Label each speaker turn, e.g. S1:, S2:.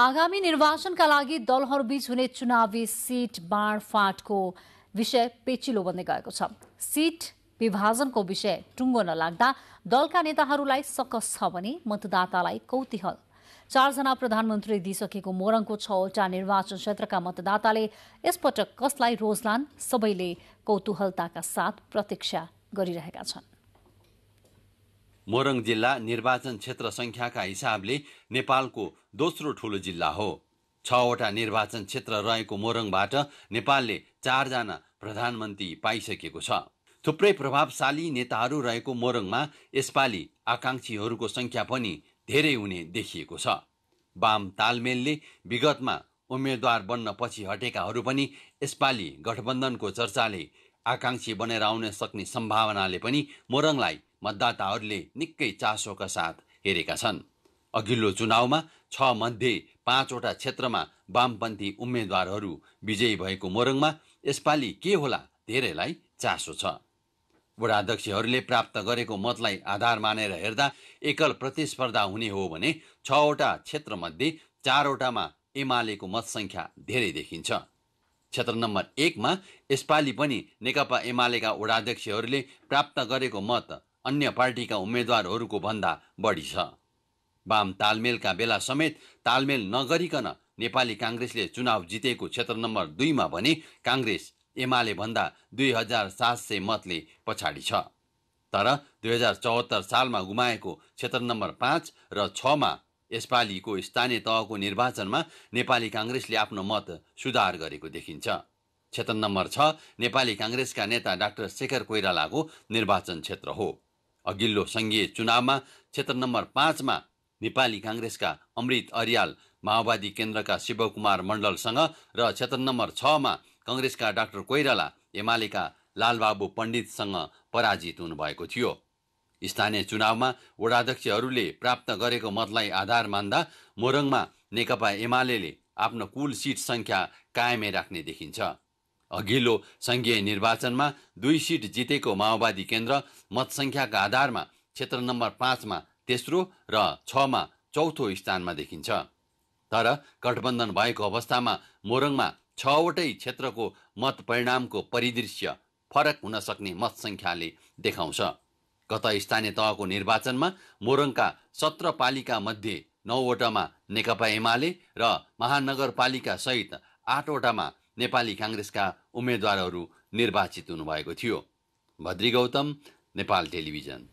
S1: आगामी निर्वाचनका लागि दलहरूबीच हुने चुनावी सीट बाँडफाँटको विषय पेचिलो बन्दै गएको छ सीट विभाजनको विषय टुङ्गो नलाग्दा दलका नेताहरूलाई सकस छ भने मतदातालाई कौतूहल चारजना प्रधानमन्त्री दिइसकेको मोरङको छवटा निर्वाचन क्षेत्रका मतदाताले यसपटक कसलाई रोजलान सबैले कौतूहलताका साथ प्रतीक्षा गरिरहेका छन्
S2: मोरङ जिल्ला निर्वाचन क्षेत्र सङ्ख्याका हिसाबले नेपालको दोस्रो ठुलो जिल्ला हो छवटा निर्वाचन क्षेत्र रहेको मोरङबाट नेपालले चारजना प्रधानमन्त्री पाइसकेको छ थुप्रै प्रभावशाली नेताहरू रहेको मोरङमा यसपालि आकाङ्क्षीहरूको सङ्ख्या पनि धेरै हुने देखिएको छ वाम तालमेलले विगतमा उम्मेद्वार बन्न पछि हटेकाहरू पनि यसपालि गठबन्धनको चर्चाले आकाङ्क्षी बनेर आउन सक्ने सम्भावनाले पनि मोरङलाई मतदाताहरूले निकै चासोका साथ हेरेका छन् अघिल्लो चुनावमा छ मध्ये पाँचवटा क्षेत्रमा वामपन्थी उम्मेद्वारहरू विजयी भएको मोरङमा यसपालि के होला धेरैलाई चासो छ वडाध्यक्षहरूले प्राप्त गरेको मतलाई आधार मानेर हेर्दा एकल प्रतिस्पर्धा हुने हो भने छवटा क्षेत्रमध्ये चारवटामा एमालेको मतसङ्ख्या धेरै देखिन्छ क्षेत्र नम्बर एकमा यसपालि पनि नेकपा एमालेका वडाध्यक्षहरूले प्राप्त गरेको मत अन्य पार्टीका उम्मेद्वारहरूको भन्दा बढी छ वाम तालमेलका बेला समेत तालमेल नगरिकन नेपाली काङ्ग्रेसले चुनाव जितेको क्षेत्र नम्बर दुईमा भने काङ्ग्रेस एमाले भन्दा दुई हजार सात सय मतले पछाडि छ तर दुई हजार चौहत्तर सालमा गुमाएको क्षेत्र नम्बर पाँच र छमा यसपालिको स्थानीय तहको निर्वाचनमा नेपाली काङ्ग्रेसले आफ्नो मत सुधार गरेको देखिन्छ क्षेत्र नम्बर छ नेपाली काङ्ग्रेसका नेता डाक्टर शेखर कोइरालाको निर्वाचन क्षेत्र हो अघिल्लो सङ्घीय चुनावमा क्षेत्र नम्बर पाँचमा नेपाली काङ्ग्रेसका अमृत अर्याल माओवादी केन्द्रका शिवकुमार मण्डलसँग र क्षेत्र नम्बर छमा कङ्ग्रेसका डाक्टर कोइराला एमालेका लालबाबु पण्डितसँग पराजित हुनुभएको थियो स्थानीय चुनावमा वडाध्यक्षहरूले प्राप्त गरेको मतलाई आधार मान्दा मोरङमा नेकपा एमाले आफ्नो कुल सिट सङ्ख्या कायमै राख्ने देखिन्छ अघिल्लो संघीय निर्वाचनमा दुई सिट जितेको माओवादी केन्द्र मतसङ्ख्याका आधारमा क्षेत्र नम्बर पाँचमा तेस्रो र छमा चौथो स्थानमा देखिन्छ तर गठबन्धन भएको अवस्थामा मोरङमा छवटै क्षेत्रको मत परिणामको परिदृश्य फरक हुन सक्ने मतसङ्ख्याले देखाउँछ गत स्थानीय तहको निर्वाचनमा मोरङका सत्र पालिका मध्ये नौवटामा नेकपा एमाले र महानगरपालिका सहित आठवटामा नेपाली काङ्ग्रेसका उम्मेद्वारहरू निर्वाचित हुनुभएको थियो भद्री गौतम नेपाल टेलिभिजन